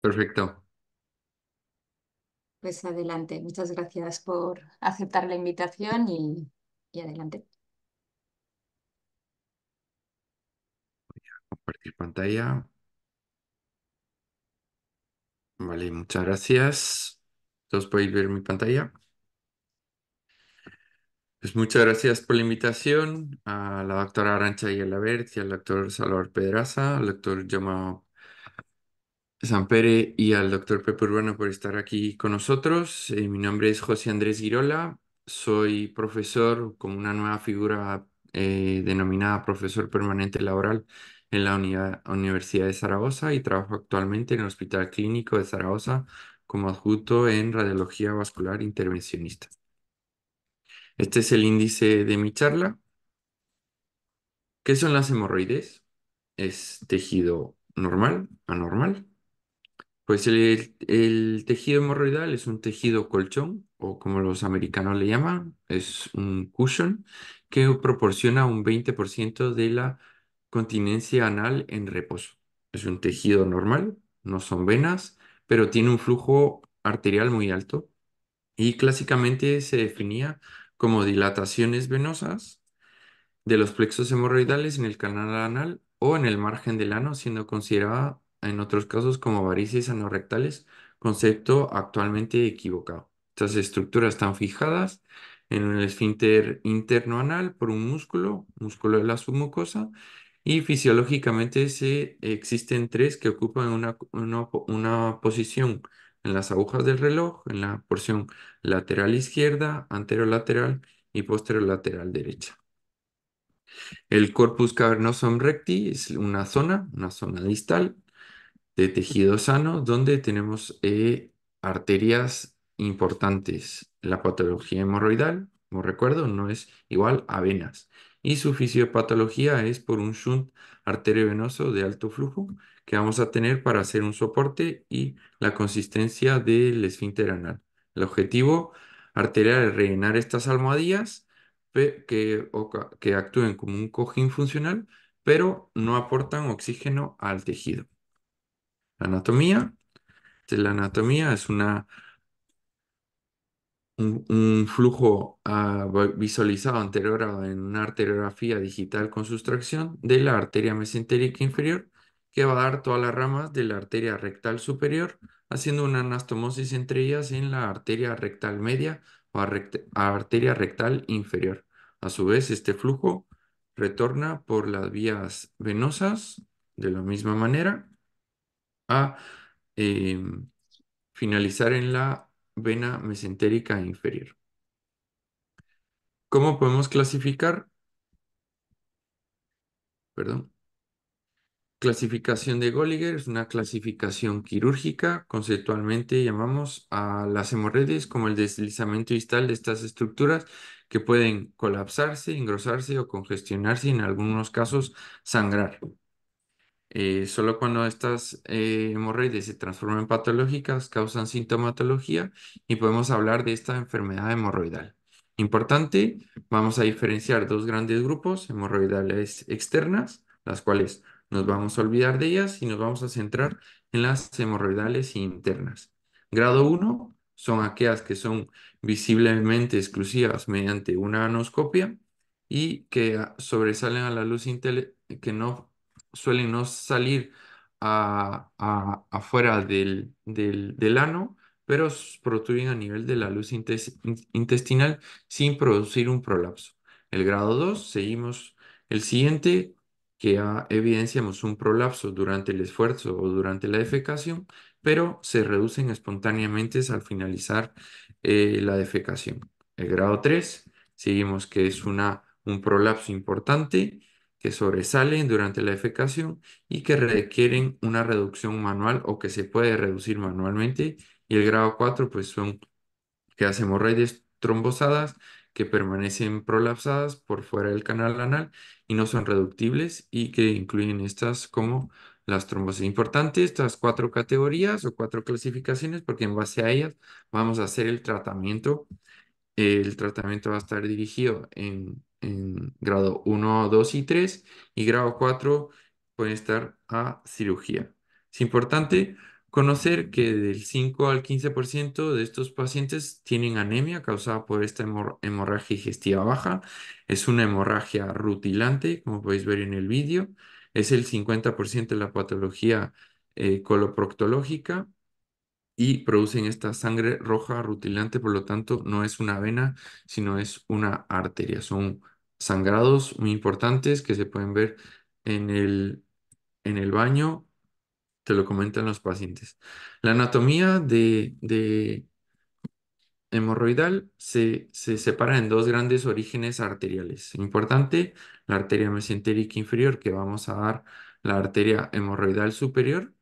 Perfecto. Pues adelante. Muchas gracias por aceptar la invitación y, Voy adelante. Compartir pantalla. Vale, muchas gracias. Todos podéis ver mi pantalla. Pues muchas gracias por la invitación a la doctora Arancha Yelabert y al doctor Salvador Pedraza, al doctor Yoma San Pere y al doctor Pepe Urbano por estar aquí con nosotros. Eh, mi nombre es José Andrés Girola, soy profesor como una nueva figura eh, denominada profesor permanente laboral en la Universidad de Zaragoza y trabajo actualmente en el Hospital Clínico de Zaragoza como adjunto en radiología vascular intervencionista. Este es el índice de mi charla. ¿Qué son las hemorroides? Es tejido normal, anormal, pues el, tejido hemorroidal es un tejido colchón, o como los americanos le llaman, es un cushion que proporciona un 20% de la continencia anal en reposo. Es un tejido normal, no son venas, pero tiene un flujo arterial muy alto y clásicamente se definía como dilataciones venosas de los plexos hemorroidales en el canal anal o en el margen del ano, siendo considerada en otros casos como varices anorrectales, concepto actualmente equivocado. Estas estructuras están fijadas en el esfínter interno anal por un músculo, músculo de la submucosa, y fisiológicamente se, existen tres que ocupan una, una, una posición en las agujas del reloj, en la porción lateral izquierda, anterolateral y posterolateral derecha. El corpus cavernosum recti es una zona, una zona distal, de tejido sano donde tenemos eh, arterias importantes. La patología hemorroidal, como recuerdo, no es igual a venas. Y su fisiopatología es por un shunt arteriovenoso de alto flujo que vamos a tener para hacer un soporte y la consistencia del esfínter anal. El objetivo arterial es rellenar estas almohadillas que, que actúen como un cojín funcional, pero no aportan oxígeno al tejido anatomía. la anatomía es una, un, flujo ah, visualizado anterior a, en una arteriografía digital con sustracción de la arteria mesentérica inferior que va a dar todas las ramas de la arteria rectal superior, haciendo una anastomosis entre ellas en la arteria rectal media o arteria rectal inferior. A su vez, este flujo retorna por las vías venosas de la misma manera a em, finalizar en la vena mesentérica inferior. ¿Cómo podemos clasificar? Perdón. Clasificación de Golliger es una clasificación quirúrgica. Conceptualmente llamamos a las hemorroides como el deslizamiento distal de estas estructuras que pueden colapsarse, engrosarse o congestionarse y en algunos casos sangrar. Eh, solo cuando estas eh, hemorroides se transforman patológicas, causan sintomatología y podemos hablar de esta enfermedad hemorroidal. Importante, vamos a diferenciar dos grandes grupos, hemorroidales externas, las cuales nos vamos a olvidar de ellas y nos vamos a centrar en las hemorroidales internas. Grado 1 son aquellas que son visiblemente exclusivas mediante una anoscopia y que sobresalen a la luz que no suelen no salir a, a, afuera del, ano, pero protruyen a nivel de la luz intestinal sin producir un prolapso. El grado 2, seguimos el siguiente, que evidenciamos un prolapso durante el esfuerzo o durante la defecación, pero se reducen espontáneamente al finalizar eh, la defecación. El grado 3, seguimos que es una, un prolapso importante que sobresalen durante la defecación y que requieren una reducción manual o que se puede reducir manualmente. Y el grado 4, pues son que hacemos hemorroides trombosadas que permanecen prolapsadas por fuera del canal anal y no son reductibles y que incluyen estas como las trombosis. Importante estas cuatro categorías o cuatro clasificaciones porque en base a ellas vamos a hacer el tratamiento. El tratamiento va a estar dirigido en en grado 1, 2 y 3 y grado 4 pueden estar a cirugía. Es importante conocer que del 5 al 15% de estos pacientes tienen anemia causada por esta hemorragia digestiva baja. Es una hemorragia rutilante, como podéis ver en el vídeo. Es el 50% de la patología eh, coloproctológica y producen esta sangre roja rutilante, por lo tanto no es una vena, sino es una arteria. Son sangrados muy importantes que se pueden ver en el, en el baño, te lo comentan los pacientes. La anatomía de, de hemorroidal se, se separa en dos grandes orígenes arteriales. Importante, la arteria mesentérica inferior, que vamos a dar la arteria hemorroidal superior,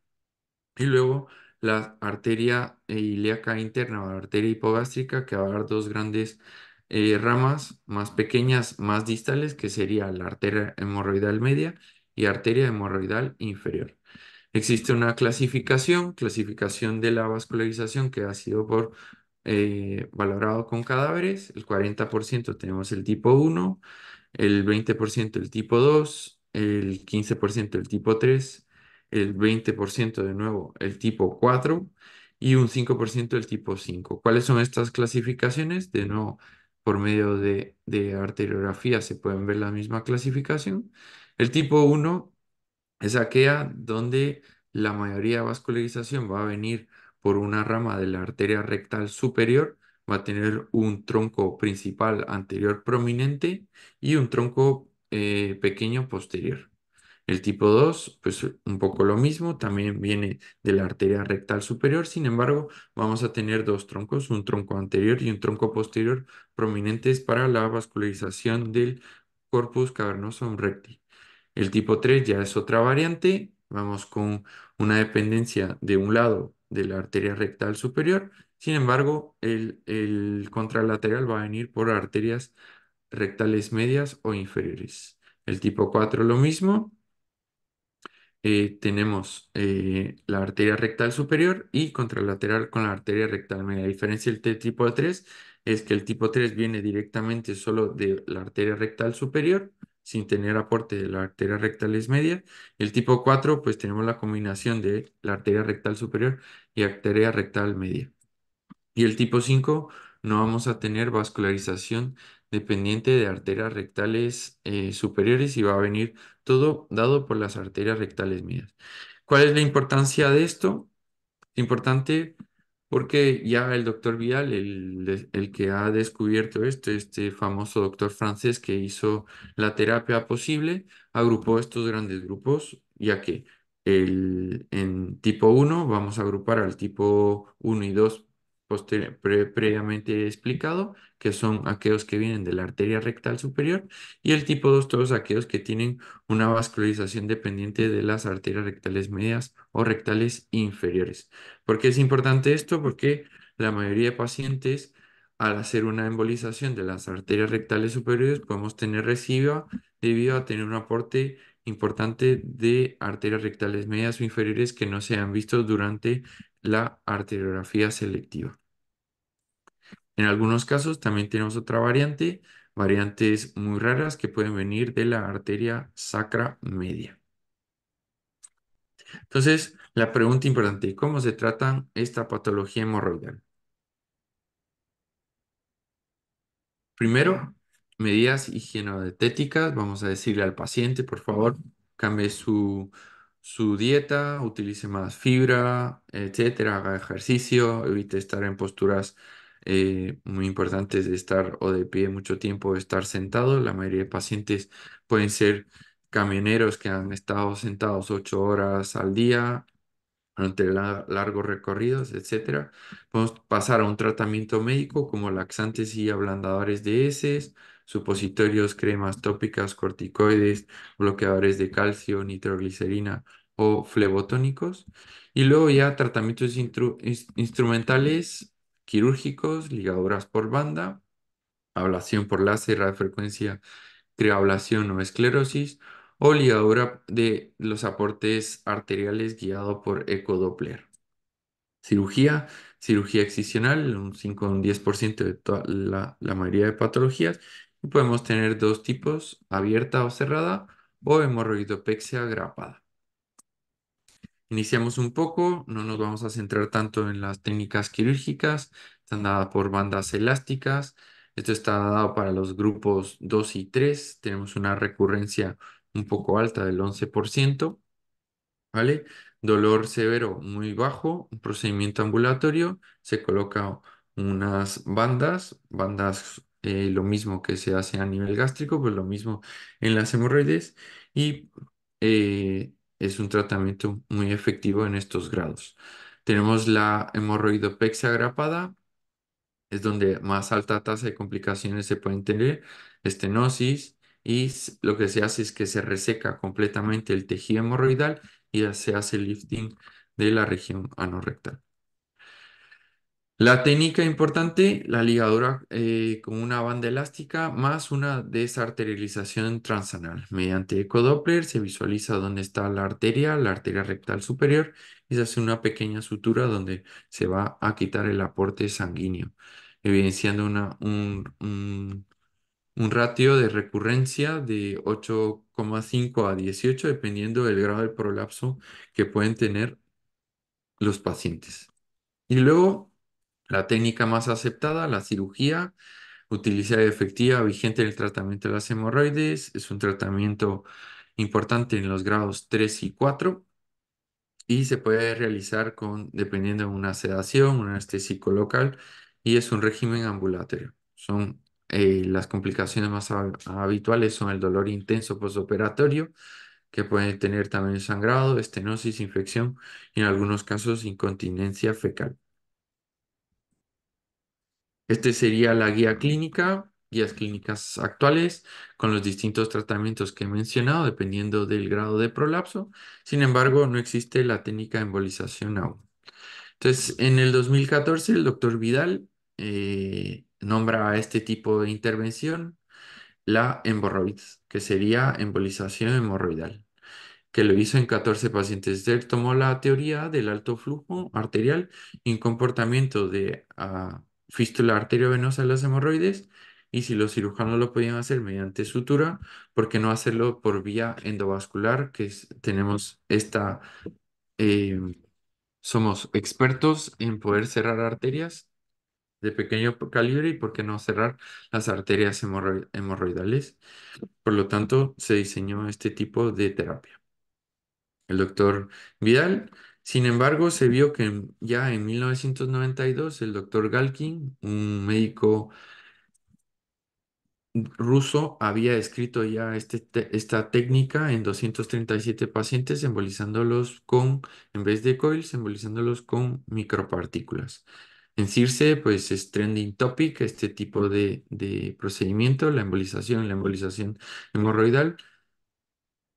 y luego la arteria eh, ilíaca interna o la arteria hipogástrica, que va a dar dos grandes eh, ramas más pequeñas, más distales, que sería la arteria hemorroidal media y arteria hemorroidal inferior. Existe una clasificación, clasificación de la vascularización que ha sido por eh, valorado con cadáveres, el 40% tenemos el tipo 1, el 20% el tipo 2, el 15% el tipo 3, el 20% de nuevo el tipo 4 y un 5% el tipo 5. ¿Cuáles son estas clasificaciones? De nuevo, por medio de, de arteriografía se pueden ver la misma clasificación. El tipo 1 es aquella donde la mayoría de vascularización va a venir por una rama de la arteria rectal superior, va a tener un tronco principal anterior prominente y un tronco eh, pequeño posterior. El tipo 2, pues un poco lo mismo, también viene de la arteria rectal superior, sin embargo, vamos a tener dos troncos, un tronco anterior y un tronco posterior prominentes para la vascularización del corpus cavernosum recti. El tipo 3 ya es otra variante, vamos con una dependencia de un lado de la arteria rectal superior, sin embargo, el, el contralateral va a venir por arterias rectales medias o inferiores. El tipo 4 lo mismo, eh, tenemos eh, la arteria rectal superior y contralateral con la arteria rectal media. La diferencia del tipo 3 es que el tipo 3 viene directamente solo de la arteria rectal superior, sin tener aporte de la arteria rectal es media. El tipo 4, pues tenemos la combinación de la arteria rectal superior y arteria rectal media. Y el tipo 5, no vamos a tener vascularización dependiente de arterias rectales eh, superiores y va a venir todo dado por las arterias rectales mías. ¿Cuál es la importancia de esto? Importante porque ya el doctor Vial, el, que ha descubierto esto, este famoso doctor francés que hizo la terapia posible, agrupó estos grandes grupos, ya que el, en tipo 1 vamos a agrupar al tipo 1 y 2 previamente explicado, que son aquellos que vienen de la arteria rectal superior, y el tipo 2, todos aquellos que tienen una vascularización dependiente de las arterias rectales medias o rectales inferiores. ¿Por qué es importante esto? Porque la mayoría de pacientes, al hacer una embolización de las arterias rectales superiores, podemos tener residuo debido a tener un aporte importante de arterias rectales medias o inferiores que no se han visto durante la arteriografía selectiva. En algunos casos también tenemos otra variante, variantes muy raras que pueden venir de la arteria sacra media. Entonces, la pregunta importante, ¿cómo se trata esta patología hemorroidal? Primero, medidas higienodetéticas. Vamos a decirle al paciente, por favor, cambie su su dieta, utilice más fibra, etcétera, haga ejercicio, evite estar en posturas eh, muy importantes de estar o de pie mucho tiempo, de estar sentado. La mayoría de pacientes pueden ser camioneros que han estado sentados ocho horas al día durante largos recorridos, etcétera. Podemos pasar a un tratamiento médico como laxantes y ablandadores de heces, supositorios, cremas tópicas, corticoides, bloqueadores de calcio, nitroglicerina o flebotónicos. Y luego ya tratamientos instrumentales, quirúrgicos, ligaduras por banda, ablación por láser, radiofrecuencia, crioablación o esclerosis, o ligadura de los aportes arteriales guiado por ecodoppler. Cirugía, cirugía excisional, un 5 o un 10% de la, la mayoría de patologías, podemos tener dos tipos, abierta o cerrada o hemorroidopexia agrapada. Iniciamos un poco, no nos vamos a centrar tanto en las técnicas quirúrgicas, están dadas por bandas elásticas, esto está dado para los grupos 2 y 3, tenemos una recurrencia un poco alta del 11%, ¿vale? Dolor severo muy bajo, un procedimiento ambulatorio, se coloca unas bandas, bandas eh, lo mismo que se hace a nivel gástrico, pues lo mismo en las hemorroides y eh, es un tratamiento muy efectivo en estos grados. Tenemos la hemorroidopexia agrapada, es donde más alta tasa de complicaciones se pueden tener, estenosis, y lo que se hace es que se reseca completamente el tejido hemorroidal y se hace lifting de la región anorrectal. La técnica importante, la ligadura eh, con una banda elástica más una desarterialización transanal. Mediante ecodoppler se visualiza dónde está la arteria, la arteria rectal superior, y se hace una pequeña sutura donde se va a quitar el aporte sanguíneo, evidenciando una, un, un, un ratio de recurrencia de 8,5 a 18, dependiendo del grado de prolapso que pueden tener los pacientes. Y luego la técnica más aceptada, la cirugía, utilizada efectiva vigente en el tratamiento de las hemorroides, es un tratamiento importante en los grados 3 y 4 y se puede realizar con, dependiendo de una sedación, un anestésico local y es un régimen ambulatorio. Son eh, las complicaciones más habituales son el dolor intenso postoperatorio, que puede tener también sangrado, estenosis, infección y en algunos casos incontinencia fecal. Este sería la guía clínica, guías clínicas actuales con los distintos tratamientos que he mencionado dependiendo del grado de prolapso. Sin embargo, no existe la técnica de embolización aún. Entonces, en el 2014, el doctor Vidal eh, nombra a este tipo de intervención la emborroides, que sería embolización hemorroidal, que lo hizo en 14 pacientes. Él tomó la teoría del alto flujo arterial y un comportamiento de ah, fístula arteriovenosa de las hemorroides y si los cirujanos lo podían hacer mediante sutura, ¿por qué no hacerlo por vía endovascular? Que tenemos esta, em, somos expertos en poder cerrar arterias de pequeño calibre y por qué no cerrar las arterias hemorroidales. Por lo tanto, se diseñó este tipo de terapia. El doctor Vidal sin embargo, se vio que ya en 1992 el doctor Galkin, un médico ruso, había escrito ya este esta técnica en 237 pacientes, embolizándolos con, en vez de coils, embolizándolos con micropartículas. En CIRSE, pues es trending topic este tipo de, de procedimiento, la embolización, la embolización hemorroidal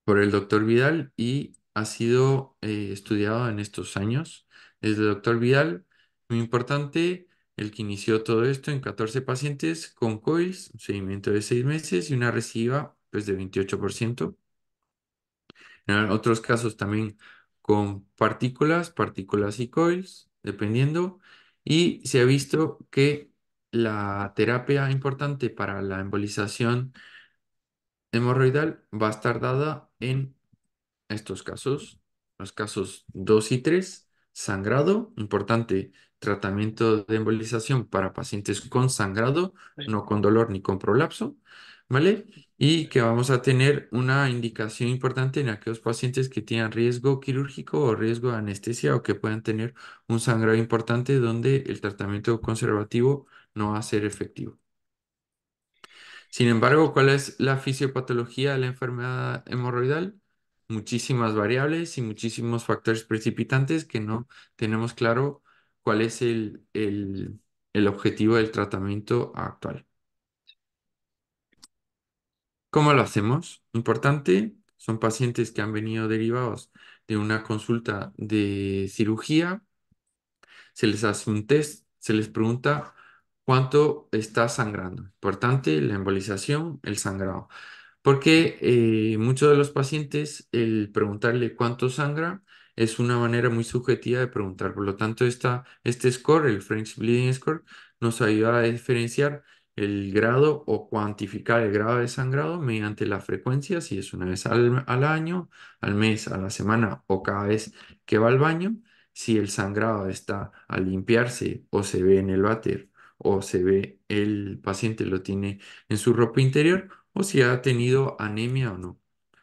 por el doctor Vidal y ha sido eh, estudiado en estos años. es el doctor Vidal, muy importante, el que inició todo esto en 14 pacientes con COILS, un seguimiento de 6 meses y una reciba pues, de 28%. En otros casos también con partículas, partículas y coils, dependiendo. Y se ha visto que la terapia importante para la embolización hemorroidal va a estar dada en estos casos, los casos 2 y 3, sangrado, importante, tratamiento de embolización para pacientes con sangrado, no con dolor ni con prolapso, ¿vale? Y que vamos a tener una indicación importante en aquellos pacientes que tienen riesgo quirúrgico o riesgo de anestesia o que puedan tener un sangrado importante donde el tratamiento conservativo no va a ser efectivo. Sin embargo, ¿cuál es la fisiopatología de la enfermedad hemorroidal? muchísimas variables y muchísimos factores precipitantes que no tenemos claro cuál es el, objetivo del tratamiento actual. ¿Cómo lo hacemos? Importante, son pacientes que han venido derivados de una consulta de cirugía, se les hace un test, se les pregunta cuánto está sangrando. Importante, la embolización, el sangrado. Porque eh, muchos de los pacientes, el preguntarle cuánto sangra es una manera muy subjetiva de preguntar. Por lo tanto, esta, este score, el French Bleeding Score, nos ayuda a diferenciar el grado o cuantificar el grado de sangrado mediante la frecuencia, si es una vez al, año, al mes, a la semana o cada vez que va al baño, si el sangrado está al limpiarse o se ve en el váter o se ve el paciente lo tiene en su ropa interior si ha tenido anemia o no.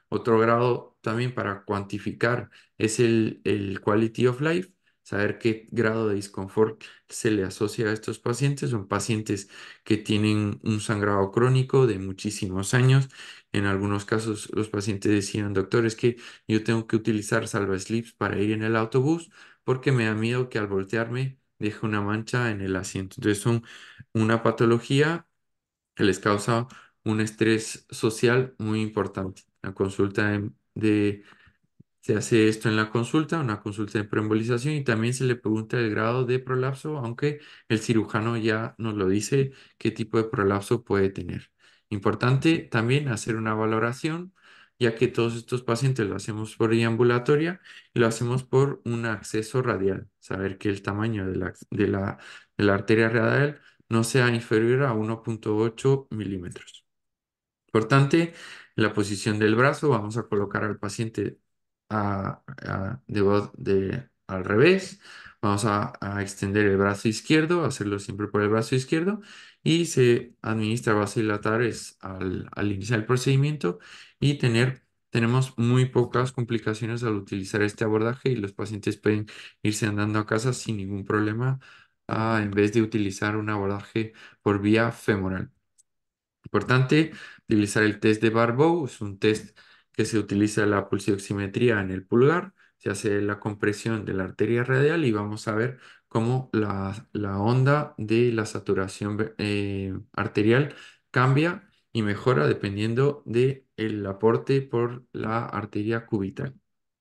Otro grado también para cuantificar es el, el quality of life, saber qué grado de disconfort se le asocia a estos pacientes. Son pacientes que tienen un sangrado crónico de muchísimos años. En algunos casos los pacientes decían, doctor, es que yo tengo que utilizar salva slips para ir en el autobús porque me da miedo que al voltearme deje una mancha en el asiento. Entonces son una patología que les causa un estrés social muy importante. La consulta de, se hace esto en la consulta, una consulta de preembolización y también se le pregunta el grado de prolapso, aunque el cirujano ya nos lo dice qué tipo de prolapso puede tener. Importante también hacer una valoración, ya que todos estos pacientes lo hacemos por ambulatoria y lo hacemos por un acceso radial, saber que el tamaño de la, de la arteria radial no sea inferior a 1.8 milímetros importante. La posición del brazo, vamos a colocar al paciente de, al revés. Vamos a, extender el brazo izquierdo, hacerlo siempre por el brazo izquierdo. Y se administra vasilatares al, al iniciar el procedimiento y tener tenemos muy pocas complicaciones al utilizar este abordaje y los pacientes pueden irse andando a casa sin ningún problema ah, en vez de utilizar un abordaje por vía femoral. Importante, utilizar el test de Barbow, es un test que se utiliza la pulsioximetría en el pulgar, se hace la compresión de la arteria radial y vamos a ver cómo la, onda de la saturación eh, arterial cambia y mejora dependiendo del el aporte por la arteria cubital.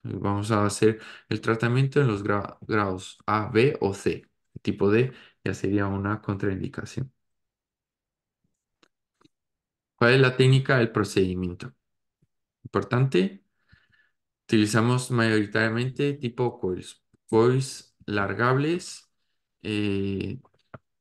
Vamos a hacer el tratamiento en los grados A, B o C. El tipo D ya sería una contraindicación la técnica del procedimiento? Importante, utilizamos mayoritariamente tipo coils, coils largables eh,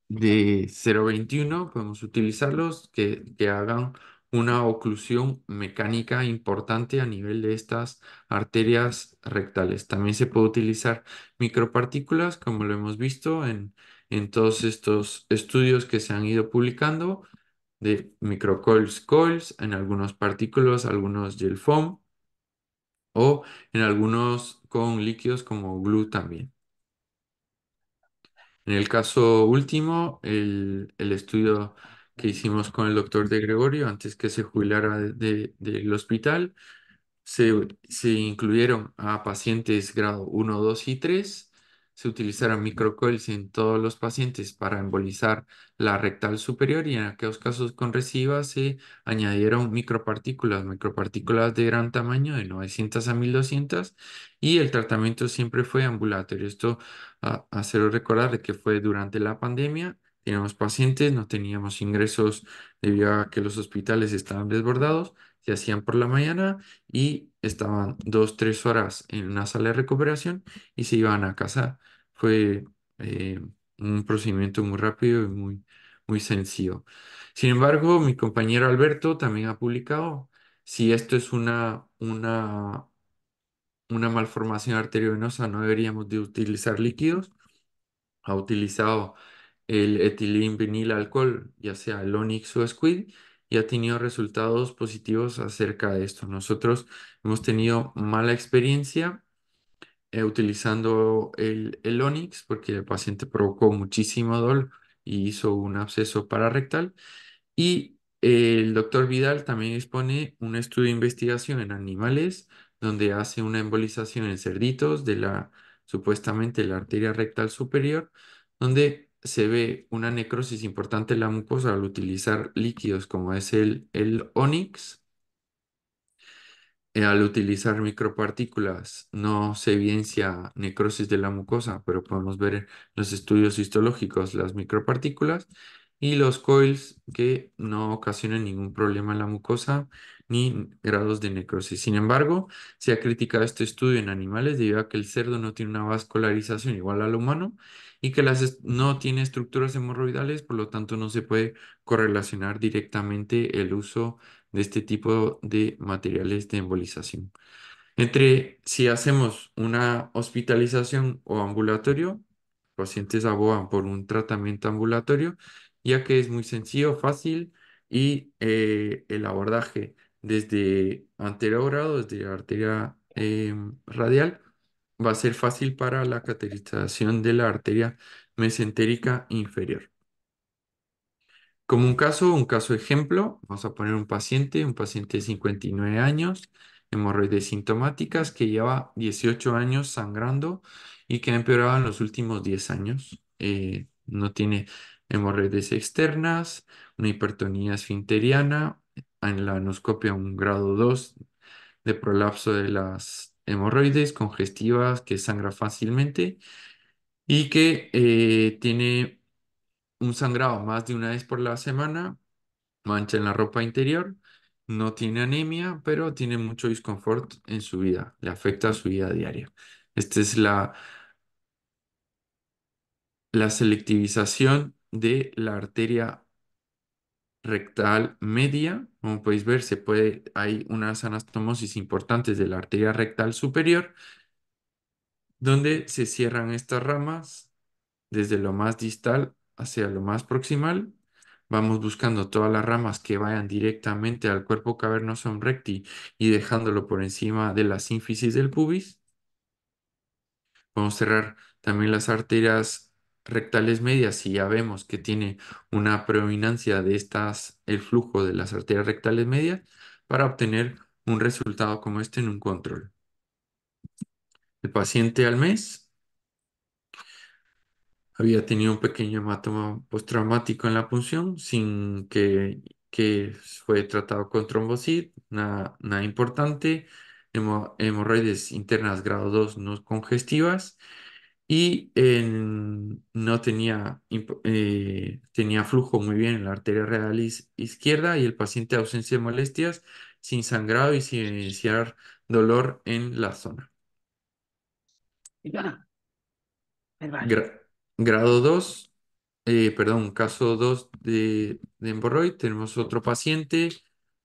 de 0.21, podemos utilizarlos que, hagan una oclusión mecánica importante a nivel de estas arterias rectales. También se puede utilizar micropartículas, como lo hemos visto en, en todos estos estudios que se han ido publicando, de microcoils coils en algunos partículos, algunos gel foam o en algunos con líquidos como glue también. En el caso último, el, estudio que hicimos con el doctor de Gregorio antes que se jubilara del hospital, se, se, incluyeron a pacientes grado 1, 2 y 3 se utilizaron microcoils en todos los pacientes para embolizar la rectal superior y en aquellos casos con resiva se añadieron micropartículas, micropartículas de gran tamaño de 900 a 1200 y el tratamiento siempre fue ambulatorio. Esto a, ah, recordar de que fue durante la pandemia, teníamos pacientes, no teníamos ingresos debido a que los hospitales estaban desbordados, se hacían por la mañana y estaban dos, tres horas en una sala de recuperación y se iban a casa. Fue eh, un procedimiento muy rápido y muy, muy sencillo. Sin embargo, mi compañero Alberto también ha publicado si esto es una, una, una malformación arteriovenosa, no deberíamos de utilizar líquidos. Ha utilizado el etilín vinil alcohol, ya sea el Onyx o Squid, ya ha tenido resultados positivos acerca de esto. Nosotros hemos tenido mala experiencia eh, utilizando el, el Onix porque el paciente provocó muchísimo dolor y hizo un absceso pararectal. Y el doctor Vidal también expone un estudio de investigación en animales donde hace una embolización en cerditos de la supuestamente la arteria rectal superior, donde se ve una necrosis importante en la mucosa al utilizar líquidos como es el, el onix. Eh, al utilizar micropartículas no se evidencia necrosis de la mucosa, pero podemos ver los estudios histológicos las micropartículas y los coils que no ocasionan ningún problema en la mucosa ni grados de necrosis. Sin embargo, se ha criticado este estudio en animales debido a que el cerdo no tiene una vascularización igual al humano y que las no tiene estructuras hemorroidales, por lo tanto no se puede correlacionar directamente el uso de este tipo de materiales de embolización. Entre si hacemos una hospitalización o ambulatorio, pacientes abogan por un tratamiento ambulatorio, ya que es muy sencillo, fácil y eh, el abordaje desde anterior grado, desde la arteria eh, radial, va a ser fácil para la cateterización de la arteria mesentérica inferior. Como un caso, un caso ejemplo, vamos a poner un paciente, un paciente de 59 años, hemorroides sintomáticas, que lleva 18 años sangrando y que ha empeorado en los últimos 10 años. Eh, no tiene hemorroides externas, una hipertonía esfinteriana, en la anoscopia un grado 2 de prolapso de las hemorroides congestivas que sangra fácilmente y que eh, tiene un sangrado más de una vez por la semana, mancha en la ropa interior, no tiene anemia, pero tiene mucho disconfort en su vida, le afecta a su vida diaria. Esta es la, la selectivización de la arteria rectal media, como podéis ver, se puede, hay unas anastomosis importantes de la arteria rectal superior, donde se cierran estas ramas desde lo más distal hacia lo más proximal. Vamos buscando todas las ramas que vayan directamente al cuerpo en recti y dejándolo por encima de la sínfisis del pubis. Vamos a cerrar también las arterias rectales medias, y ya vemos que tiene una predominancia de estas, el flujo de las arterias rectales medias, para obtener un resultado como este en un control. El paciente al mes había tenido un pequeño hematoma postraumático en la punción sin que, fue tratado con trombocit nada importante, hemorroides internas grado 2 no congestivas y em, no tenía, eh, tenía flujo muy bien en la arteria real izquierda y el paciente ausencia de molestias, sin sangrado y sin iniciar dolor en la zona. grado 2, eh, perdón, caso 2 de, de tenemos otro paciente,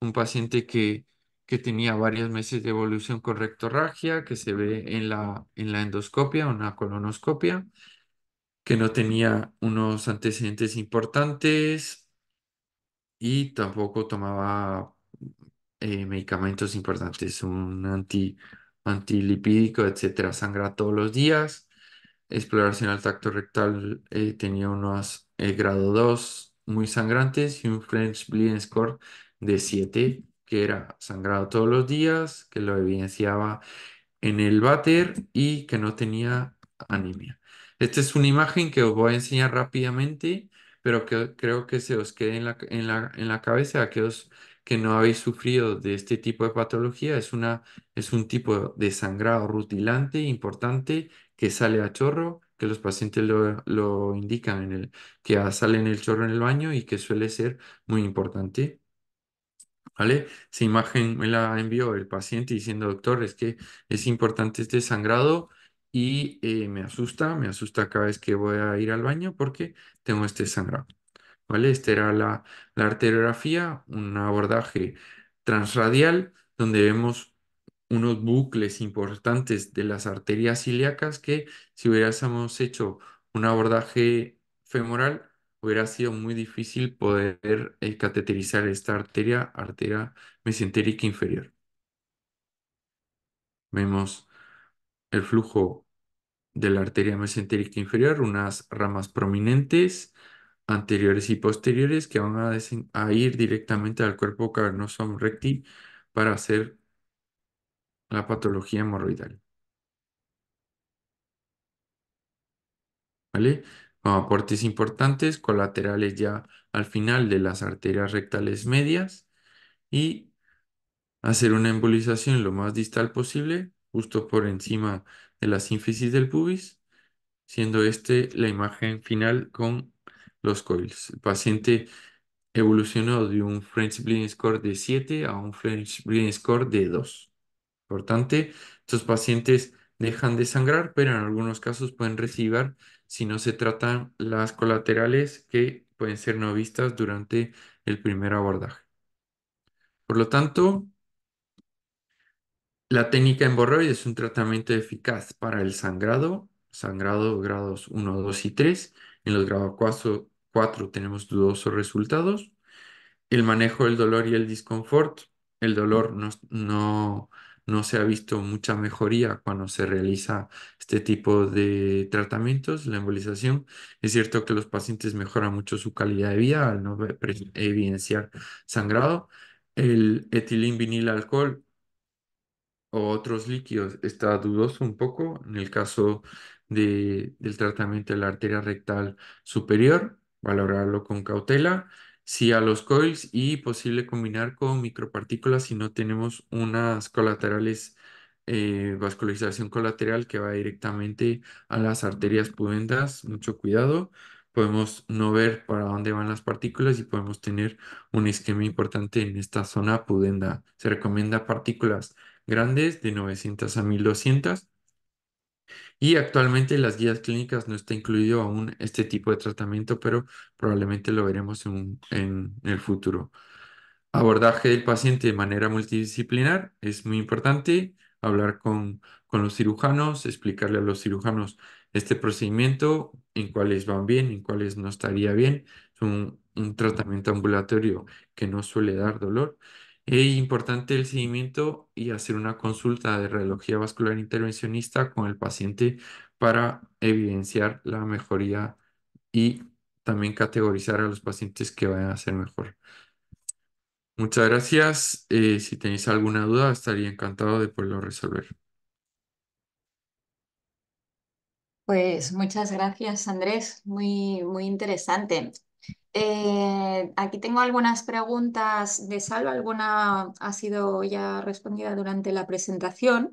un paciente que que tenía varios meses de evolución con rectorragia, que se ve en la, en la endoscopia, una colonoscopia, que no tenía unos antecedentes importantes y tampoco tomaba eh, medicamentos importantes, un anti, antilipídico, etcétera, sangra todos los días. Exploración al tacto rectal eh, tenía unos eh, grado 2 muy sangrantes y un French Bleeding Score de 7 que era sangrado todos los días, que lo evidenciaba en el váter y que no tenía anemia. Esta es una imagen que os voy a enseñar rápidamente, pero que creo que se os quede en la, en la, cabeza aquellos que no habéis sufrido de este tipo de patología. Es, una, es un tipo de sangrado rutilante, importante, que sale a chorro, que los pacientes lo, lo indican, en el, que sale en el chorro en el baño y que suele ser muy importante. ¿vale? Esa imagen me la envió el paciente diciendo, doctor, es que es importante este sangrado y eh, me asusta, me asusta cada vez que voy a ir al baño porque tengo este sangrado, ¿vale? Esta era la, la arteriografía, un abordaje transradial donde vemos unos bucles importantes de las arterias ilíacas que si hubiéramos hecho un abordaje femoral hubiera sido muy difícil poder eh, cateterizar esta arteria, arteria mesentérica inferior. Vemos el flujo de la arteria mesentérica inferior, unas ramas prominentes, anteriores y posteriores, que van a, ir directamente al cuerpo cavernoso recti para hacer la patología hemorroidal. ¿Vale? con aportes importantes colaterales ya al final de las arterias rectales medias y hacer una embolización lo más distal posible, justo por encima de la sínfisis del pubis, siendo este la imagen final con los coils. El paciente evolucionó de un French Bleeding Score de 7 a un French Bleeding Score de 2. Importante, estos pacientes dejan de sangrar, pero en algunos casos pueden recibir si no se tratan las colaterales que pueden ser no vistas durante el primer abordaje. Por lo tanto, la técnica emborroide es un tratamiento eficaz para el sangrado, sangrado grados 1, 2 y 3. En los grados 4, 4 tenemos dudosos resultados. El manejo del dolor y el disconfort. El dolor no no se ha visto mucha mejoría cuando se realiza este tipo de tratamientos, la embolización. Es cierto que los pacientes mejoran mucho su calidad de vida al no evidenciar sangrado. El etilín vinil alcohol o otros líquidos está dudoso un poco en el caso del tratamiento de la arteria rectal superior, valorarlo con cautela si a los COILs y posible combinar con micropartículas si no tenemos unas colaterales, eh, vascularización colateral que va directamente a las arterias pudendas. Mucho cuidado. Podemos no ver para dónde van las partículas y podemos tener un esquema importante en esta zona pudenda. Se recomienda partículas grandes de 900 a 1200 y actualmente en las guías clínicas no está incluido aún este tipo de tratamiento, pero probablemente lo veremos en, el futuro. Abordaje del paciente de manera multidisciplinar es muy importante. Hablar con, los cirujanos, explicarle a los cirujanos este procedimiento, en cuáles van bien, en cuáles no estaría bien. Es un tratamiento ambulatorio que no suele dar dolor es importante el seguimiento y hacer una consulta de radiología vascular intervencionista con el paciente para evidenciar la mejoría y también categorizar a los pacientes que vayan a ser mejor. Muchas gracias. Eh, si tenéis alguna duda, estaría encantado de poderlo resolver. Pues muchas gracias, Andrés. Muy, muy interesante. Eh, aquí tengo algunas preguntas de salvo, alguna ha sido ya respondida durante la presentación.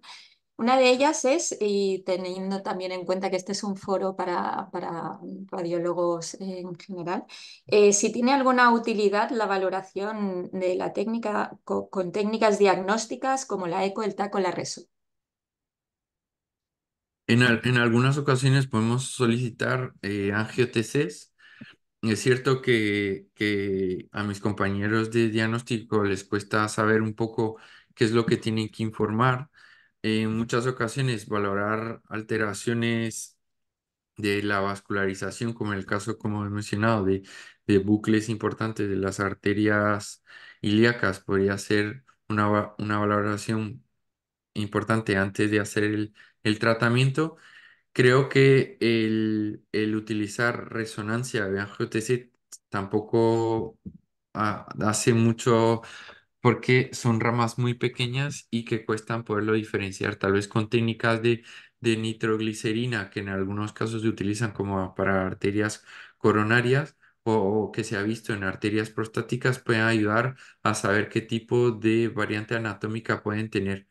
Una de ellas es, y teniendo también en cuenta que este es un foro para, para radiólogos en general, eh, si tiene alguna utilidad la valoración de la técnica con, técnicas diagnósticas como la ECO, el TACO, la RESO. En, algunas ocasiones podemos solicitar eh, angiotesis es cierto que, a mis compañeros de diagnóstico les cuesta saber un poco qué es lo que tienen que informar. En muchas ocasiones valorar alteraciones de la vascularización, como en el caso, como he mencionado, de, bucles importantes de las arterias ilíacas, podría ser una, una valoración importante antes de hacer el, el tratamiento Creo que el, utilizar resonancia de ANGIOTensina tampoco ah, hace mucho porque son ramas muy pequeñas y que cuestan poderlo diferenciar, tal vez con técnicas de, de nitroglicerina que en algunos casos se utilizan como para arterias coronarias o, que se ha visto en arterias prostáticas pueden ayudar a saber qué tipo de variante anatómica pueden tener.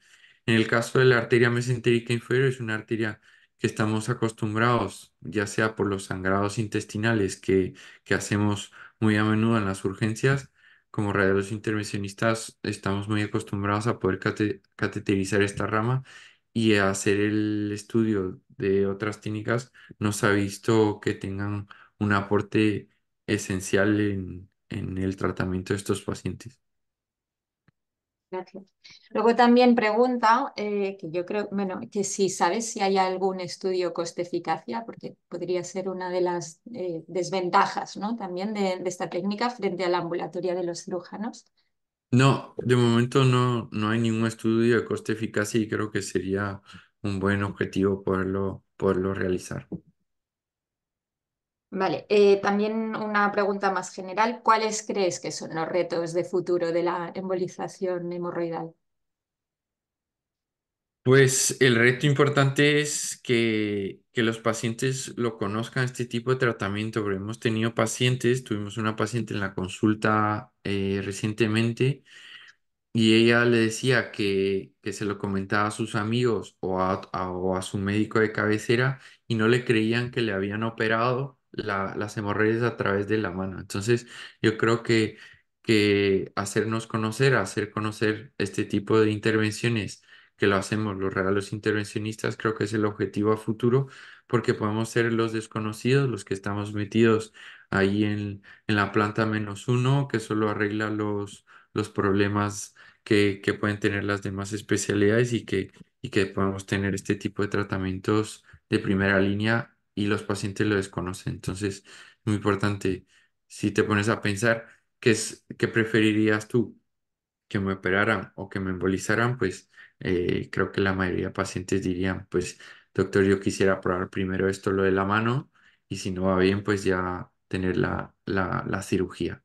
En el caso de la arteria mesentérica inferior es una arteria que estamos acostumbrados, ya sea por los sangrados intestinales que, que hacemos muy a menudo en las urgencias, como radiólogos intervencionistas estamos muy acostumbrados a poder cateterizar esta rama y hacer el estudio de otras técnicas nos ha visto que tengan un aporte esencial en, en el tratamiento de estos pacientes. Gracias. Luego también pregunta, eh, que yo creo, bueno, que si sabes si hay algún estudio coste-eficacia, porque podría ser una de las eh, desventajas ¿no? también de, esta técnica frente a la ambulatoria de los cirujanos. No, de momento no, no hay ningún estudio de coste-eficacia y creo que sería un buen objetivo poderlo, poderlo realizar. Vale, eh, también una pregunta más general. ¿Cuáles crees que son los retos de futuro de la embolización hemorroidal? Pues el reto importante es que, los pacientes lo conozcan, este tipo de tratamiento, pero hemos tenido pacientes, tuvimos una paciente en la consulta eh, recientemente y ella le decía que, se lo comentaba a sus amigos o a su médico de cabecera y no le creían que le habían operado las hemorroides a través de la mano. Entonces, yo creo que, que hacernos conocer, hacer conocer este tipo de intervenciones que lo hacemos los regalos intervencionistas, creo que es el objetivo a futuro, porque podemos ser los desconocidos, los que estamos metidos ahí en, en la planta menos uno, que solo arregla los, los problemas que, que, pueden tener las demás especialidades y que, y que podamos tener este tipo de tratamientos de primera línea y los pacientes lo desconocen. Entonces, es muy importante si te pones a pensar qué es preferirías tú que me operaran o que me embolizaran, pues eh, creo que la mayoría de pacientes dirían, pues doctor, yo quisiera probar primero esto, lo de la mano, y si no va bien, pues ya tener la, cirugía.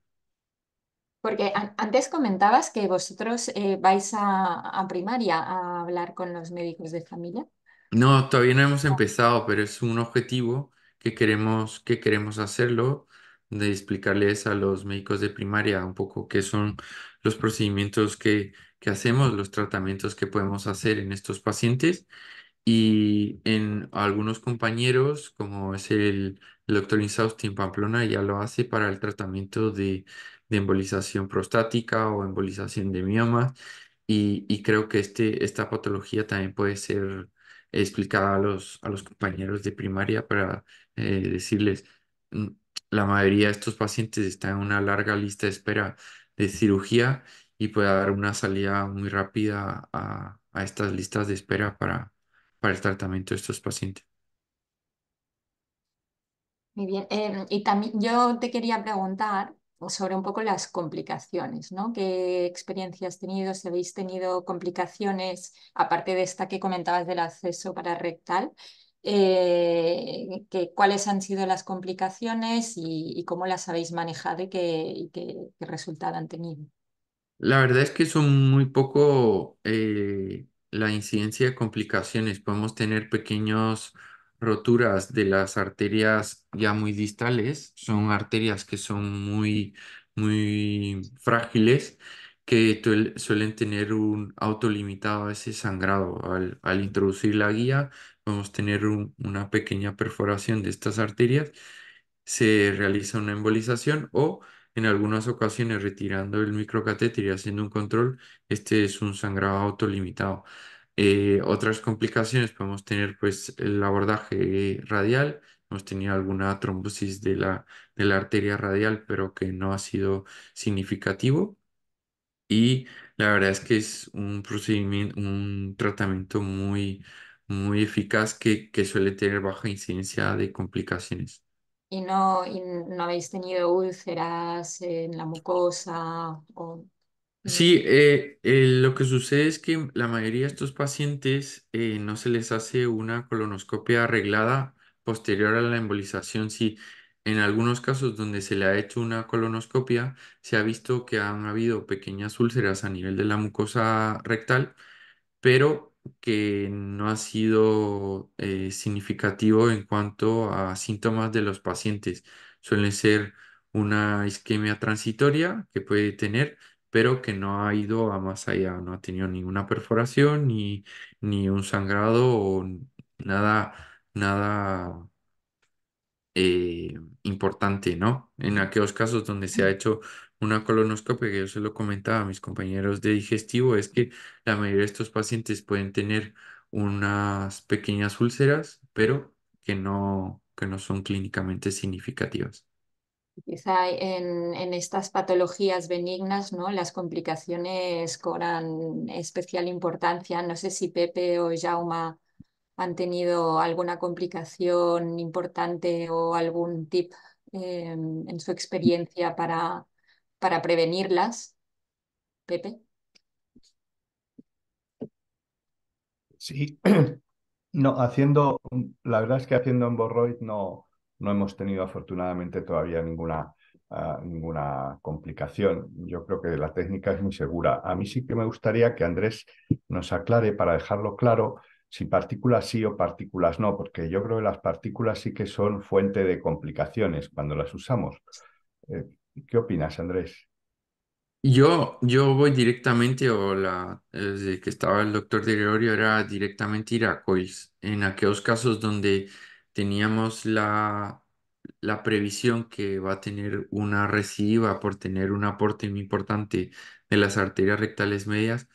Porque antes comentabas que vosotros eh, vais a, a primaria a hablar con los médicos de familia. No, todavía no hemos empezado, pero es un objetivo que queremos, que queremos hacerlo, de explicarles a los médicos de primaria un poco qué son los procedimientos que, que hacemos, los tratamientos que podemos hacer en estos pacientes. Y en algunos compañeros, como es el, doctor Insausti Pamplona, ya lo hace para el tratamiento de, de embolización prostática o embolización de miomas. Y, y creo que este, esta patología también puede ser explicaba a los, a los compañeros de primaria para eh, decirles, mm, la mayoría de estos pacientes están en una larga lista de espera de cirugía y puede dar una salida muy rápida a, estas listas de espera para, para el tratamiento de estos pacientes. Muy bien. Em, y también yo te quería preguntar sobre un poco las complicaciones, ¿no? ¿Qué experiencias has tenido? Si habéis tenido complicaciones, aparte de esta que comentabas del acceso para rectal, eh, que, ¿cuáles han sido las complicaciones y, cómo las habéis manejado y qué, resultado han tenido? La verdad es que son muy poco eh, la incidencia de complicaciones. Podemos tener pequeños roturas de las arterias ya muy distales, son arterias que son muy, muy frágiles, que suelen tener un autolimitado a ese sangrado. Al, introducir la guía, vamos a tener una pequeña perforación de estas arterias, se realiza una embolización o en algunas ocasiones retirando el microcatéter y haciendo un control, este es un sangrado autolimitado. Eh, otras complicaciones podemos tener pues el abordaje radial, hemos tenido alguna trombosis de la, de la arteria radial, pero que no ha sido significativo. Y la verdad es que es un procedimiento, un tratamiento muy, muy eficaz que, que suele tener baja incidencia de complicaciones. ¿Y no, no habéis tenido úlceras en la mucosa o Sí, eh, eh, lo que sucede es que la mayoría de estos pacientes eh, no se les hace una colonoscopia arreglada posterior a la embolización. Sí, en algunos casos donde se le ha hecho una colonoscopia, se ha visto que han habido pequeñas úlceras a nivel de la mucosa rectal, pero que no ha sido significativo en cuanto a síntomas de los pacientes. Suele ser una isquemia transitoria que puede tener pero que no ha ido a más allá, no ha tenido ninguna perforación ni, un sangrado o nada, nada eh, importante, ¿no? En aquellos casos donde se ha hecho una colonoscopia, que yo se lo comentaba a mis compañeros de digestivo, es que la mayoría de estos pacientes pueden tener unas pequeñas úlceras, pero que no, que no son clínicamente significativas. Quizá en, estas patologías benignas, ¿no? Las complicaciones cobran especial importancia. No sé si Pepe o Jauma han tenido alguna complicación importante o algún tip eh, en su experiencia para, para prevenirlas. Pepe. Sí, no, haciendo, la verdad es que haciendo emborroid no, no hemos tenido afortunadamente todavía ninguna, ah, ninguna complicación. Yo creo que la técnica es muy segura. A mí sí que me gustaría que Andrés nos aclare para dejarlo claro si partículas sí o partículas no, porque yo creo que las partículas sí que son fuente de complicaciones cuando las usamos. Eh, ¿Qué opinas, Andrés? Yo, yo voy directamente, o la, desde que estaba el doctor de Gregorio, era directamente ir a COIS, en aquellos casos donde teníamos la, previsión que va a tener una reciba por tener un aporte muy importante de las arterias rectales medias,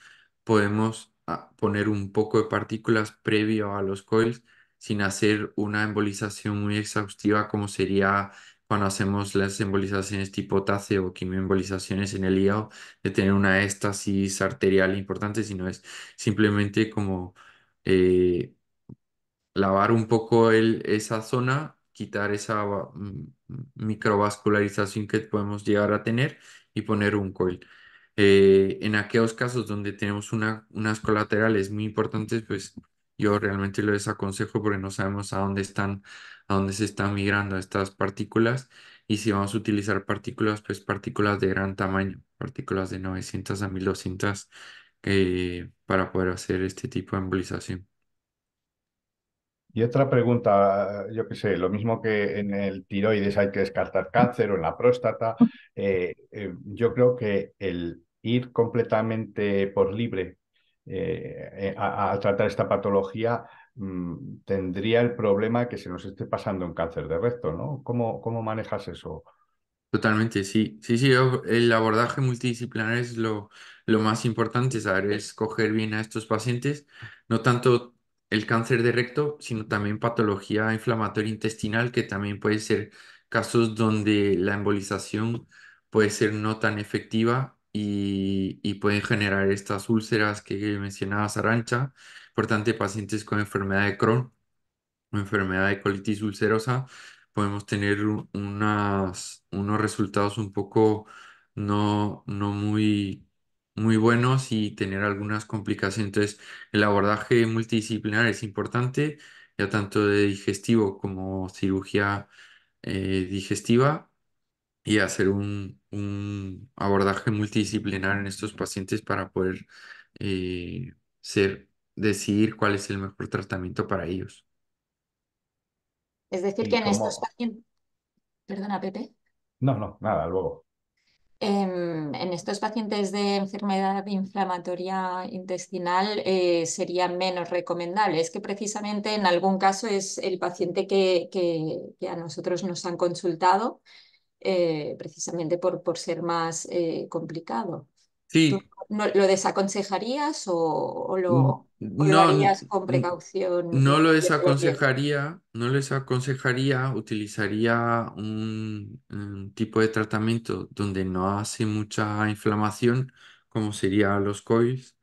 podemos ah, poner un poco de partículas previo a los coils sin hacer una embolización muy exhaustiva como sería cuando hacemos las embolizaciones tipo TACE o quimioembolizaciones en el hígado, de tener una éstasis arterial importante, sino es simplemente como eh, lavar un poco esa zona, quitar esa microvascularización que podemos llegar a tener y poner un coil. Eh, en aquellos casos donde tenemos unas colaterales muy importantes, pues yo realmente lo desaconsejo porque no sabemos a dónde están, a dónde se están migrando estas partículas. Y si vamos a utilizar partículas, pues partículas de gran tamaño, partículas de 900 a 1200 eh, para poder hacer este tipo de embolización. Y otra pregunta, yo qué sé, lo mismo que en el tiroides hay que descartar cáncer o en la próstata, eh, eh, yo creo que el ir completamente por libre eh, a, tratar esta patología mm, tendría el problema que se nos esté pasando un cáncer de recto, ¿no? ¿Cómo, cómo manejas eso? Totalmente, sí. Sí, sí, el abordaje multidisciplinar es lo, lo más importante, saber escoger bien a estos pacientes, no tanto el cáncer de recto, sino también patología inflamatoria intestinal, que también puede ser casos donde la embolización puede ser no tan efectiva y, pueden generar estas úlceras que mencionabas, Arancha. tanto, pacientes con enfermedad de Crohn o enfermedad de colitis ulcerosa, podemos tener unos resultados un poco no, no muy muy buenos y tener algunas complicaciones. Entonces, el abordaje multidisciplinar es importante, ya tanto de digestivo como cirugía eh, digestiva, y hacer un, abordaje multidisciplinar en estos pacientes para poder eh, ser, decidir cuál es el mejor tratamiento para ellos. Es decir, que en estos pacientes... Perdona, Pepe. No, no, nada, luego. Em, en, estos pacientes de enfermedad inflamatoria intestinal eh, sería menos recomendable. Es que precisamente en algún caso es el paciente que, a nosotros nos han consultado eh, precisamente por, ser más eh, complicado. No, ¿Lo desaconsejarías o, lo, harías con precaución? No lo desaconsejaría, no les aconsejaría, utilizaría un, tipo de tratamiento donde no hace mucha inflamación, como serían los COIs.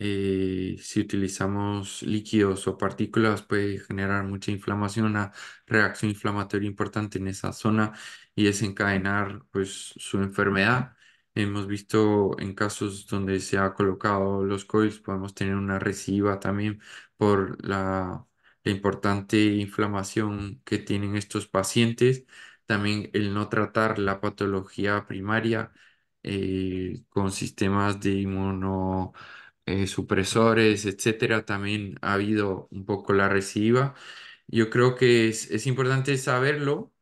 Eh, si utilizamos líquidos o partículas puede generar mucha inflamación, una reacción inflamatoria importante en esa zona y desencadenar pues, su enfermedad Hemos visto en casos donde se ha colocado los coils, podemos tener una reciba también por la, importante inflamación que tienen estos pacientes. También el no tratar la patología primaria eh, con sistemas de inmunosupresores, etcétera, también ha habido un poco la reciba. Yo creo que es importante saberlo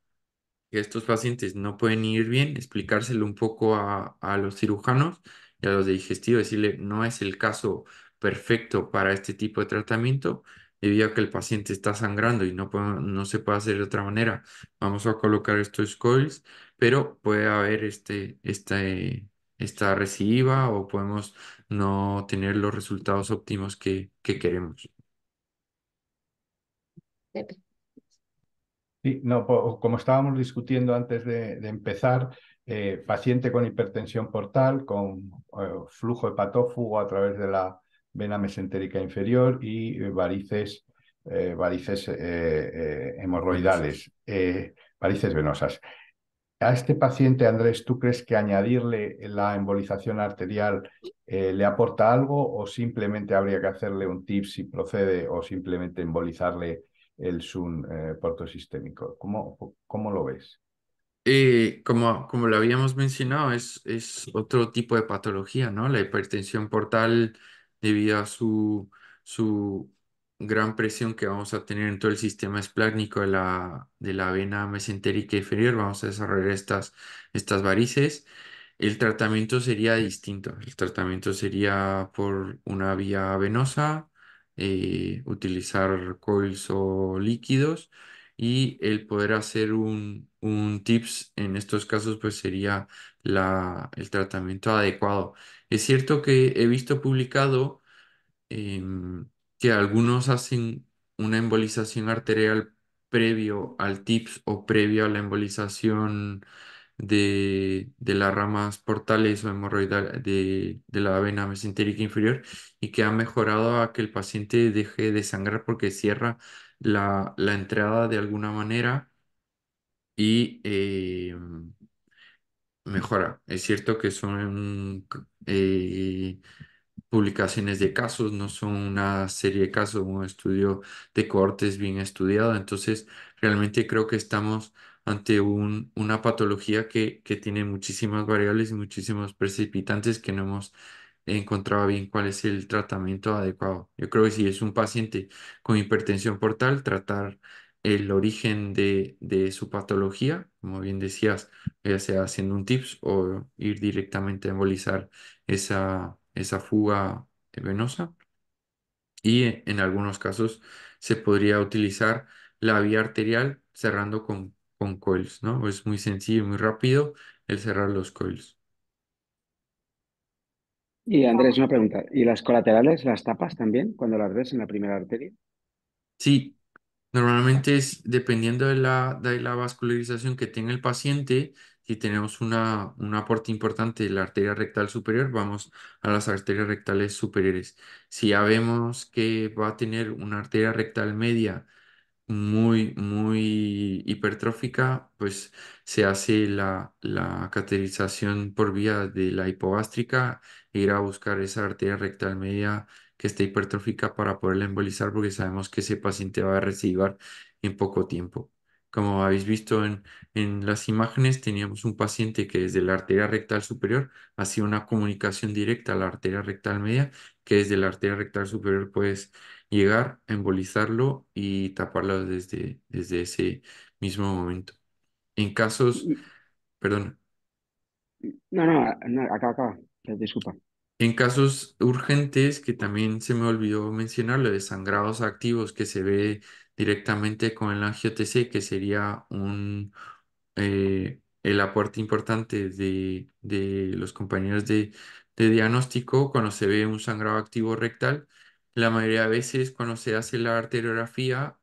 estos pacientes no pueden ir bien, explicárselo un poco a, los cirujanos y a los de digestivo, decirle no es el caso perfecto para este tipo de tratamiento, debido a que el paciente está sangrando y no, no se puede hacer de otra manera. Vamos a colocar estos coils, pero puede haber este, esta esta recidiva o podemos no tener los resultados óptimos que, que queremos. Sí, no, como estábamos discutiendo antes de, empezar, eh, paciente con hipertensión portal, con flujo eh, flujo hepatófugo a través de la vena mesentérica inferior y eh, varices, varices hemorroidales, varices venosas. A este paciente, Andrés, ¿tú crees que añadirle la embolización arterial le aporta algo o simplemente habría que hacerle un tip si procede o simplemente embolizarle el SUN eh, portosistémico. ¿Cómo, lo ves? Eh, como, como lo habíamos mencionado, es, es otro tipo de patología, ¿no? La hipertensión portal, debido a su, su gran presión que vamos a tener en todo el sistema esplácnico de la, de la vena mesentérica inferior, vamos a desarrollar estas, estas varices. El tratamiento sería distinto. El tratamiento sería por una vía venosa, eh, utilizar coils o líquidos y el poder hacer un, tips en estos casos pues sería la, el tratamiento adecuado. Es cierto que he visto publicado em, que algunos hacen una embolización arterial previo al TIPS o previo a la embolización de, las ramas portales o hemorroidal de, la vena mesentérica inferior y que ha mejorado a que el paciente deje de sangrar porque cierra la, la entrada de alguna manera y eh, mejora. Es cierto que son eh, publicaciones de casos, no son una serie de casos, un estudio de cohortes bien estudiado. Entonces, realmente creo que estamos ante un, una patología que, que tiene muchísimas variables y muchísimos precipitantes que no hemos encontrado bien cuál es el tratamiento adecuado. Yo creo que si es un paciente con hipertensión portal, tratar el origen de, su patología, como bien decías, ya sea haciendo un TIPS o ir directamente a embolizar esa, esa fuga venosa. Y en algunos casos se podría utilizar la vía arterial cerrando con con coils, ¿no? Es muy sencillo y muy rápido el cerrar los coils. Y Andrés, una pregunta. ¿Y las colaterales las tapas también cuando las ves en la primera arteria? Sí, normalmente es dependiendo de la, la vascularización que tenga el paciente. Si tenemos una, un aporte importante de la arteria rectal superior, vamos a las arterias rectales superiores. Si ya vemos que va a tener una arteria rectal media muy, muy hipertrófica, pues se hace la, la cateterización por vía de la hipogástrica, ir a buscar esa arteria rectal media que está hipertrófica para poderla embolizar, porque sabemos que ese paciente va a recibir en poco tiempo. Como habéis visto en, en las imágenes, teníamos un paciente que desde la arteria rectal superior hacía una comunicación directa a la arteria rectal media, que desde la arteria rectal superior, pues, llegar, embolizarlo y taparlo desde, desde ese mismo momento. En casos, perdón. No, no, no, acá, acá, disculpa. En casos urgentes, que también se me olvidó mencionar, lo de sangrados activos que se ve directamente con el angiotc, que sería un, eh, el aporte importante de, los compañeros de, de diagnóstico cuando se ve un sangrado activo rectal la mayoría de veces cuando se hace la arteriografía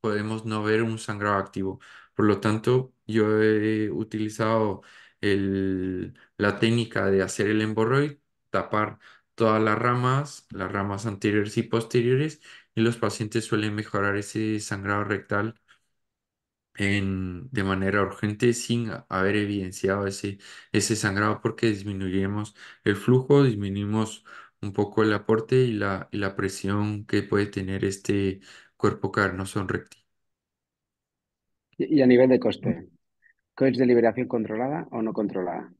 podemos no ver un sangrado activo. Por lo tanto, yo he utilizado la técnica de hacer el emborroid, tapar todas las ramas, las ramas anteriores y posteriores, y los pacientes suelen mejorar ese sangrado rectal de manera urgente sin haber evidenciado ese, ese sangrado porque disminuimos el flujo, disminuimos un poco el aporte y la, presión que puede tener este cuerpo carnoso en recti. Y a nivel de coste, mm. ¿es de liberación controlada o no controlada?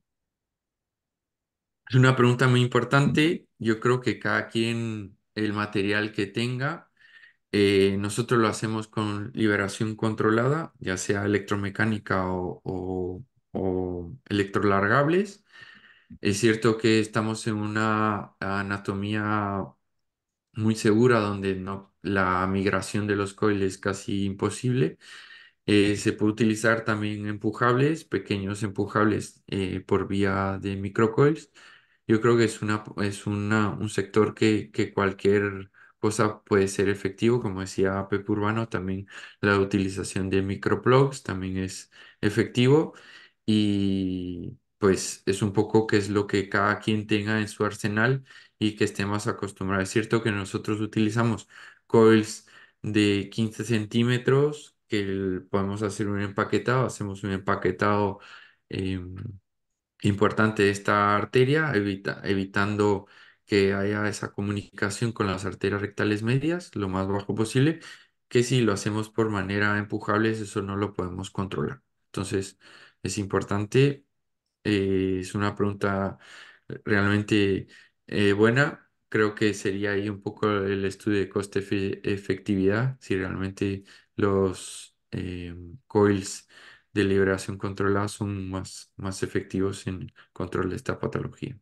Es una pregunta muy importante. Yo creo que cada quien, el material que tenga, eh, nosotros lo hacemos con liberación controlada, ya sea electromecánica o, o, o electrolargables. Es cierto que estamos en una anatomía muy segura donde no, la migración de los coils es casi imposible. Eh, se puede utilizar también empujables, pequeños empujables eh, por vía de microcoils. Yo creo que es, una, es una, un sector que, que cualquier cosa puede ser efectivo, como decía Pep Urbano, también la utilización de microplugs también es efectivo y pues es un poco qué es lo que cada quien tenga en su arsenal y que esté más acostumbrado. Es cierto que nosotros utilizamos coils de 15 centímetros, que podemos hacer un empaquetado, hacemos un empaquetado em, importante de esta arteria, evita, evitando que haya esa comunicación con las arterias rectales medias lo más bajo posible, que si lo hacemos por manera empujable, eso no lo podemos controlar. Entonces, es importante eh, es una pregunta realmente eh, buena. Creo que sería ahí un poco el estudio de coste efectividad, si realmente los eh, coils de liberación controlada son más, más efectivos en control de esta patología.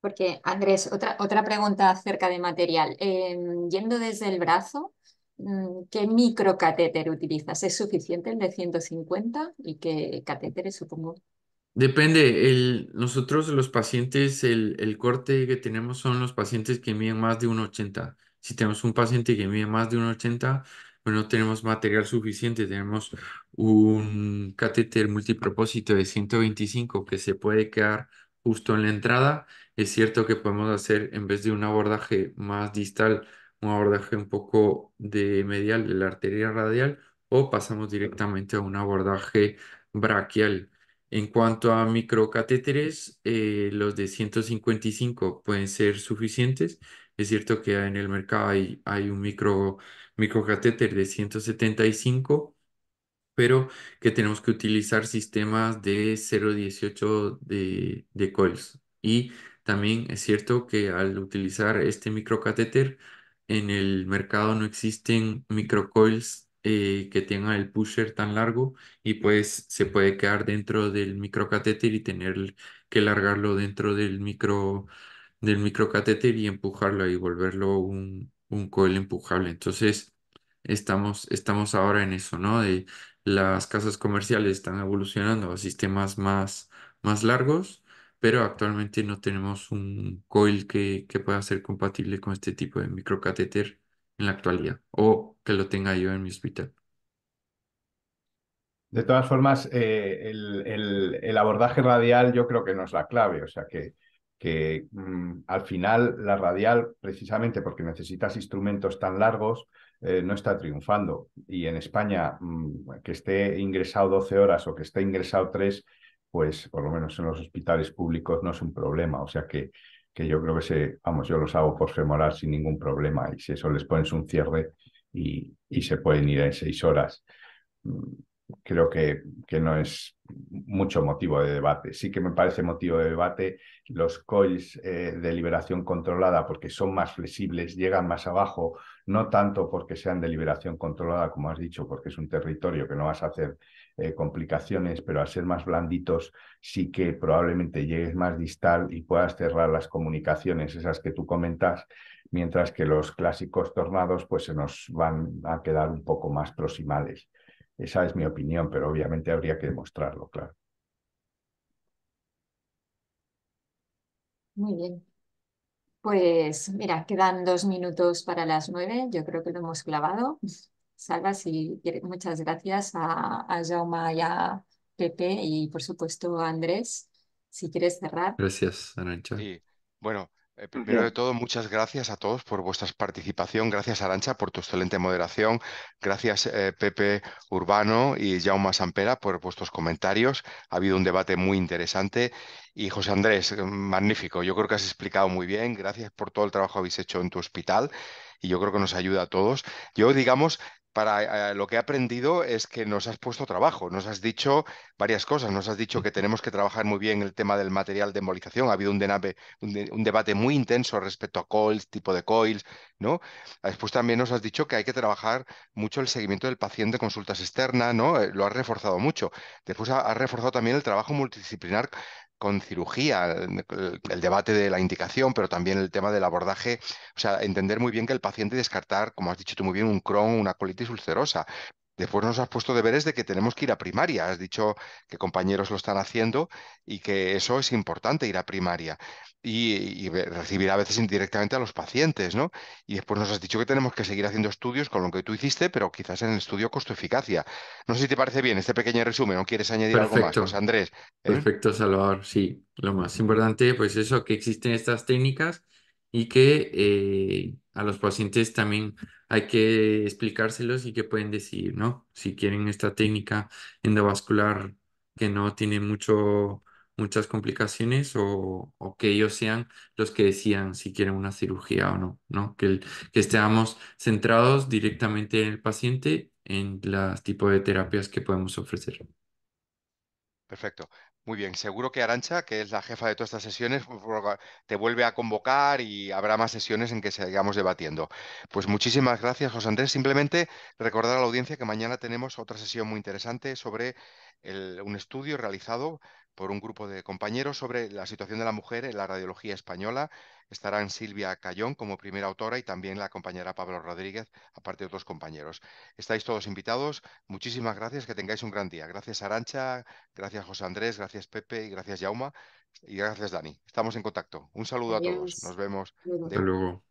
Porque, Andrés, otra, otra pregunta acerca de material. Em, yendo desde el brazo, mm, ¿qué microcatéter utilizas? ¿Es suficiente el de 150? ¿Y qué catéteres, supongo? Depende, el, nosotros los pacientes, el, el corte que tenemos son los pacientes que miden más de 1,80. Si tenemos un paciente que mide más de 1,80, pues no tenemos material suficiente, tenemos un catéter multipropósito de 125 que se puede quedar justo en la entrada. Es cierto que podemos hacer, en vez de un abordaje más distal, un abordaje un poco de medial de la arteria radial o pasamos directamente a un abordaje braquial en cuanto a microcatéteres, eh, los de 155 pueden ser suficientes. Es cierto que en el mercado hay, un micro, microcatéter de 175, pero que tenemos que utilizar sistemas de 0.18 de, de coils. Y también es cierto que al utilizar este microcatéter, en el mercado no existen microcoils eh, que tenga el pusher tan largo y pues se puede quedar dentro del microcatéter y tener que largarlo dentro del micro del microcatéter y empujarlo y volverlo un, un coil empujable. Entonces, estamos, estamos ahora en eso, ¿no? De las casas comerciales están evolucionando a sistemas más, más largos, pero actualmente no tenemos un coil que, que pueda ser compatible con este tipo de microcatéter en la actualidad o que lo tenga yo en mi hospital. De todas formas, eh, el, abordaje radial yo creo que no es la clave, o sea que, que mm, al final la radial, precisamente porque necesitas instrumentos tan largos, eh, no está triunfando. Y en España, mm, que esté ingresado 12 horas o que esté ingresado 3, pues por lo menos en los hospitales públicos no es un problema. O sea que que yo creo que se, vamos, yo los hago femoral sin ningún problema y si eso les pones un cierre y, se pueden ir en seis horas. Mm, creo que, que, no es mucho motivo de debate. Sí que me parece motivo de debate los coils eh, de liberación controlada porque son más flexibles, llegan más abajo, no tanto porque sean de liberación controlada, como has dicho, porque es un territorio que no vas a hacer eh, complicaciones, pero al ser más blanditos sí que probablemente llegues más distal y puedas cerrar las comunicaciones, esas que tú comentas, mientras que los clásicos tornados pues se nos van a quedar un poco más proximales. Esa es mi opinión, pero obviamente habría que demostrarlo, claro. Muy bien. Pues mira, quedan dos minutos para las nueve. Yo creo que lo hemos clavado. Salva, si quieres, muchas gracias a, a Jaume y a Pepe y por supuesto a Andrés, si quieres cerrar. Gracias, Arancha. Bueno, eh, primero de todo, muchas gracias a todos por vuestra participación. Gracias, Arancha, por tu excelente moderación. Gracias, eh, Pepe Urbano y Jaume Sampera, por vuestros comentarios. Ha habido un debate muy interesante. Y José Andrés, magnífico. Yo creo que has explicado muy bien. Gracias por todo el trabajo que habéis hecho en tu hospital y yo creo que nos ayuda a todos. Yo, digamos, para eh, lo que he aprendido es que nos has puesto trabajo, nos has dicho varias cosas, nos has dicho que tenemos que trabajar muy bien el tema del material de embolización, ha habido un, un, debate muy intenso respecto a coils, tipo de coils, ¿no? Después también nos has dicho que hay que trabajar mucho el seguimiento del paciente, consultas externas, ¿no? Eh, lo has reforzado mucho. Después has ha reforzado también el trabajo multidisciplinar con cirugía, eh, el, debate de la indicación, pero también el tema del abordaje, o sea, entender muy bien que el paciente descartar, como has dicho tú muy bien, un Crohn, una colitis ulcerosa, Después nos has puesto deberes de que tenemos que ir a primaria. Has dicho que compañeros lo están haciendo y que eso es importante, ir a primaria y, recibir a veces indirectamente a los pacientes, ¿no? Y después nos has dicho que tenemos que seguir haciendo estudios con lo que tú hiciste, pero quizás en el estudio costo-eficacia. No sé si te parece bien este pequeño resumen ¿no quieres añadir algo más, Andrés. ¿eh? Perfecto, Salvador. Sí, lo más importante, pues eso, que existen estas técnicas y que... Eh, a los pacientes también hay que explicárselos y que pueden decidir, ¿no? Si quieren esta técnica endovascular que no tiene mucho, muchas complicaciones o, que ellos sean los que decían si quieren una cirugía o no, ¿no? Que, que estemos centrados directamente en el paciente, en los tipos de terapias que podemos ofrecer. Perfecto. Muy bien, seguro que Arancha, que es la jefa de todas estas sesiones, te vuelve a convocar y habrá más sesiones en que sigamos debatiendo. Pues muchísimas gracias, José Andrés. Simplemente recordar a la audiencia que mañana tenemos otra sesión muy interesante sobre un estudio realizado por un grupo de compañeros sobre la situación de la mujer en la radiología española. Estarán Silvia Cayón como primera autora y también la compañera Pablo Rodríguez, aparte de otros compañeros. Estáis todos invitados. Muchísimas gracias, que tengáis un gran día. Gracias Arancha, gracias José Andrés, gracias Pepe y gracias Yauma y gracias Dani. Estamos en contacto. Un saludo a todos. Nos vemos. Hasta luego.